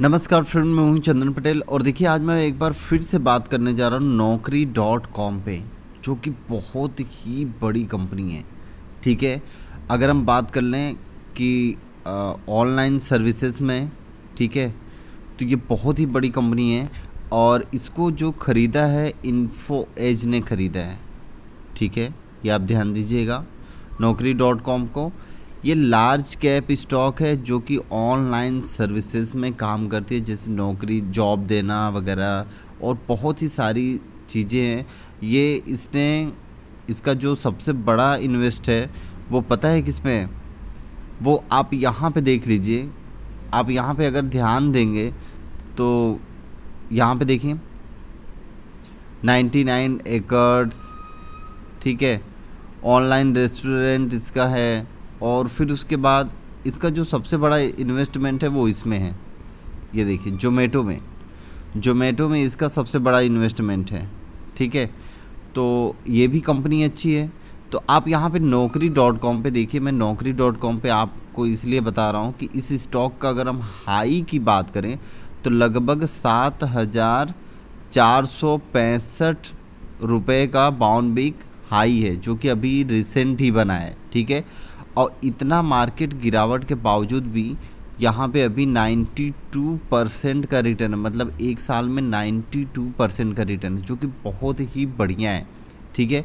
नमस्कार फ्रेंड मैं हूँ चंदन पटेल और देखिए आज मैं एक बार फिर से बात करने जा रहा हूँ नौकरी डॉट कॉम पर जो कि बहुत ही बड़ी कंपनी है ठीक है अगर हम बात कर लें कि ऑनलाइन सर्विसेज में ठीक है तो ये बहुत ही बड़ी कंपनी है और इसको जो ख़रीदा है इन्फो एज ने ख़रीदा है ठीक है ये आप ध्यान दीजिएगा नौकरी डॉट कॉम को ये लार्ज कैप स्टॉक है जो कि ऑनलाइन सर्विसेज में काम करती है जैसे नौकरी जॉब देना वगैरह और बहुत ही सारी चीज़ें हैं ये इसने इसका जो सबसे बड़ा इन्वेस्ट है वो पता है किस में वो आप यहाँ पे देख लीजिए आप यहाँ पे अगर ध्यान देंगे तो यहाँ पे देखिए 99 एकर्स ठीक है ऑनलाइन रेस्टोरेंट इसका है और फिर उसके बाद इसका जो सबसे बड़ा इन्वेस्टमेंट है वो इसमें है ये देखिए जोमेटो में जोमेटो में इसका सबसे बड़ा इन्वेस्टमेंट है ठीक है तो ये भी कंपनी अच्छी है तो आप यहाँ पे नौकरी डॉट कॉम पर देखिए मैं नौकरी डॉट कॉम पर आपको इसलिए बता रहा हूँ कि इस स्टॉक का अगर हम हाई की बात करें तो लगभग सात हज़ार चार सौ पैंसठ रुपये का बाउंड बिक हाई है जो कि अभी रिसेंट ही बना है ठीक है और इतना मार्केट गिरावट के बावजूद भी यहाँ पे अभी 92 परसेंट का रिटर्न मतलब एक साल में 92 परसेंट का रिटर्न है जो कि बहुत ही बढ़िया है ठीक है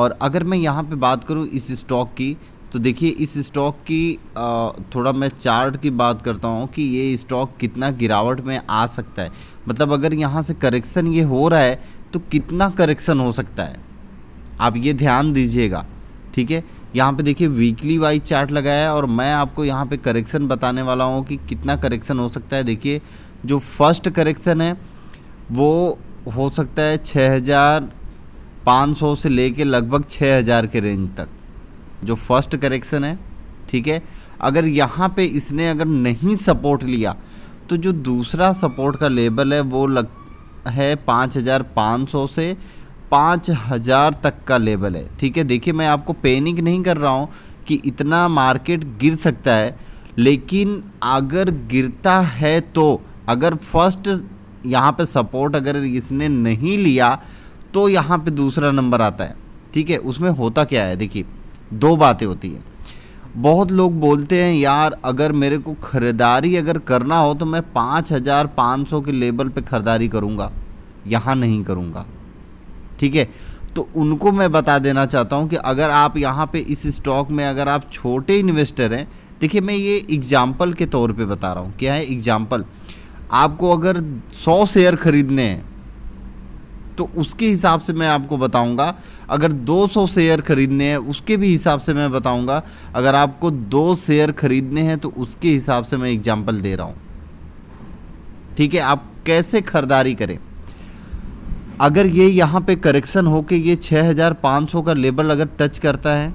और अगर मैं यहाँ पे बात करूँ इस स्टॉक की तो देखिए इस स्टॉक की थोड़ा मैं चार्ट की बात करता हूँ कि ये स्टॉक कितना गिरावट में आ सकता है मतलब अगर यहाँ से करेक्शन ये हो रहा है तो कितना करेक्शन हो सकता है आप ये ध्यान दीजिएगा ठीक है यहाँ पे देखिए वीकली वाइज चार्ट लगाया है और मैं आपको यहाँ पे करेक्शन बताने वाला हूँ कि कितना करेक्शन हो सकता है देखिए जो फर्स्ट करेक्शन है वो हो सकता है 6,500 से लेके लगभग 6,000 के रेंज तक जो फर्स्ट करेक्शन है ठीक है अगर यहाँ पे इसने अगर नहीं सपोर्ट लिया तो जो दूसरा सपोर्ट का लेबल है वो लग है पाँच से पाँच हज़ार तक का लेवल है ठीक है देखिए मैं आपको पैनिक नहीं कर रहा हूँ कि इतना मार्केट गिर सकता है लेकिन अगर गिरता है तो अगर फर्स्ट यहाँ पे सपोर्ट अगर इसने नहीं लिया तो यहाँ पे दूसरा नंबर आता है ठीक है उसमें होता क्या है देखिए दो बातें होती हैं बहुत लोग बोलते हैं यार अगर मेरे को ख़रीदारी अगर करना हो तो मैं पाँच हज़ार पाँच सौ के लेवल पे ख़रीदारी करूँगा यहाँ नहीं करूँगा ठीक है तो उनको मैं बता देना चाहता हूँ कि अगर आप यहाँ पे इस स्टॉक में अगर आप छोटे इन्वेस्टर हैं देखिए मैं ये एग्ज़ाम्पल के तौर पे बता रहा हूँ क्या है एग्ज़ाम्पल आपको अगर 100 शेयर ख़रीदने हैं तो उसके हिसाब से मैं आपको बताऊंगा अगर 200 शेयर ख़रीदने हैं उसके भी हिसाब से मैं बताऊंगा अगर आपको दो शेयर ख़रीदने हैं तो उसके हिसाब से मैं एग्ज़ाम्पल दे रहा हूँ ठीक है आप कैसे खरीदारी करें अगर ये यहाँ पे करेक्शन हो के ये 6500 का लेबल अगर टच करता है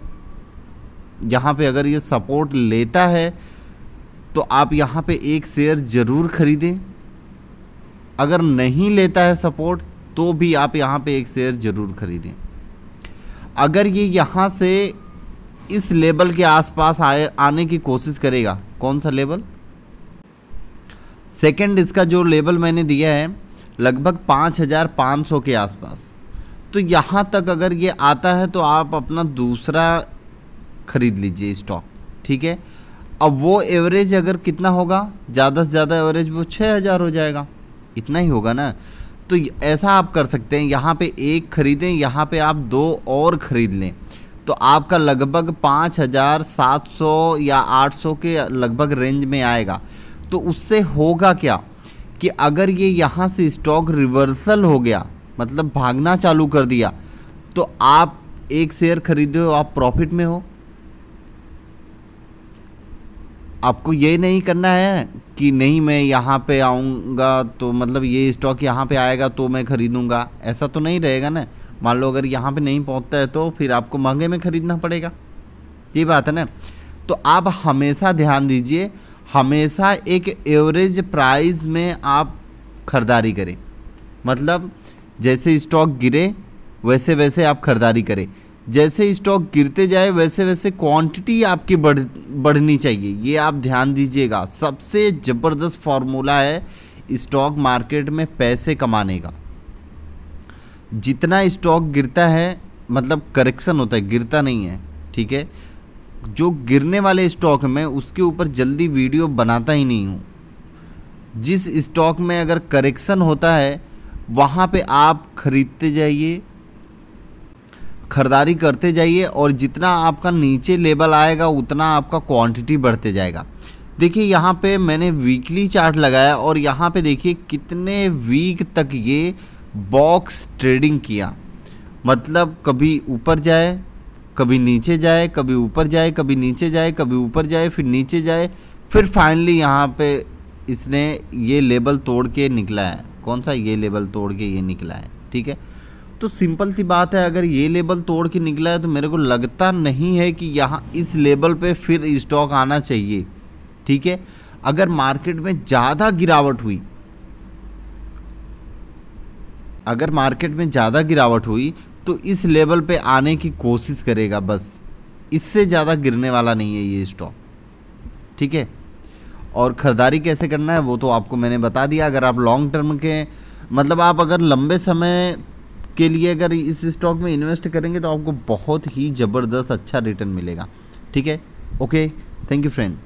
यहाँ पे अगर ये सपोर्ट लेता है तो आप यहाँ पे एक शेयर ज़रूर ख़रीदें अगर नहीं लेता है सपोर्ट तो भी आप यहाँ पे एक शेयर ज़रूर ख़रीदें अगर ये यहाँ से इस लेबल के आसपास आए आने की कोशिश करेगा कौन सा लेवल सेकंड इसका जो लेबल मैंने दिया है लगभग पाँच हज़ार पाँच सौ के आसपास तो यहाँ तक अगर ये आता है तो आप अपना दूसरा ख़रीद लीजिए स्टॉक ठीक है अब वो एवरेज अगर कितना होगा ज़्यादा से ज़्यादा एवरेज वो छः हज़ार हो जाएगा इतना ही होगा ना तो ऐसा आप कर सकते हैं यहाँ पे एक ख़रीदें यहाँ पे आप दो और ख़रीद लें तो आपका लगभग पाँच हज़ार सात सौ या आठ सौ के लगभग रेंज में आएगा तो उससे होगा क्या कि अगर ये यहाँ से स्टॉक रिवर्सल हो गया मतलब भागना चालू कर दिया तो आप एक शेयर खरीदे हो आप प्रॉफिट में हो आपको ये नहीं करना है कि नहीं मैं यहाँ पे आऊँगा तो मतलब ये स्टॉक यहाँ पे आएगा तो मैं ख़रीदूँगा ऐसा तो नहीं रहेगा ना मान लो अगर यहाँ पे नहीं पहुँचता है तो फिर आपको महंगे में ख़रीदना पड़ेगा ये बात है ना तो आप हमेशा ध्यान दीजिए हमेशा एक एवरेज प्राइस में आप खरीदारी करें मतलब जैसे स्टॉक गिरे वैसे वैसे आप खरीदारी करें जैसे स्टॉक गिरते जाए वैसे वैसे क्वांटिटी आपकी बढ़ बढ़नी चाहिए ये आप ध्यान दीजिएगा सबसे ज़बरदस्त फार्मूला है स्टॉक मार्केट में पैसे कमाने का जितना स्टॉक गिरता है मतलब करेक्शन होता है गिरता नहीं है ठीक है जो गिरने वाले स्टॉक में उसके ऊपर जल्दी वीडियो बनाता ही नहीं हूँ जिस स्टॉक में अगर करेक्शन होता है वहाँ पे आप ख़रीदते जाइए खरीदारी करते जाइए और जितना आपका नीचे लेवल आएगा उतना आपका क्वांटिटी बढ़ते जाएगा देखिए यहाँ पे मैंने वीकली चार्ट लगाया और यहाँ पे देखिए कितने वीक तक ये बॉक्स ट्रेडिंग किया मतलब कभी ऊपर जाए कभी नीचे जाए कभी ऊपर जाए कभी नीचे जाए कभी ऊपर जाए फिर नीचे जाए फिर फाइनली यहाँ पे इसने ये लेबल तोड़ के निकला है कौन सा ये लेबल तोड़ के ये निकला है ठीक है तो सिंपल सी बात है अगर ये लेबल तोड़ के निकला है तो मेरे को लगता नहीं है कि यहाँ इस लेबल पे फिर स्टॉक आना चाहिए ठीक है अगर मार्केट में ज़्यादा गिरावट हुई अगर मार्केट में ज़्यादा गिरावट हुई तो इस लेवल पे आने की कोशिश करेगा बस इससे ज़्यादा गिरने वाला नहीं है ये स्टॉक ठीक है और खरीदारी कैसे करना है वो तो आपको मैंने बता दिया अगर आप लॉन्ग टर्म के मतलब आप अगर लंबे समय के लिए अगर इस स्टॉक में इन्वेस्ट करेंगे तो आपको बहुत ही ज़बरदस्त अच्छा रिटर्न मिलेगा ठीक है ओके थैंक यू फ्रेंड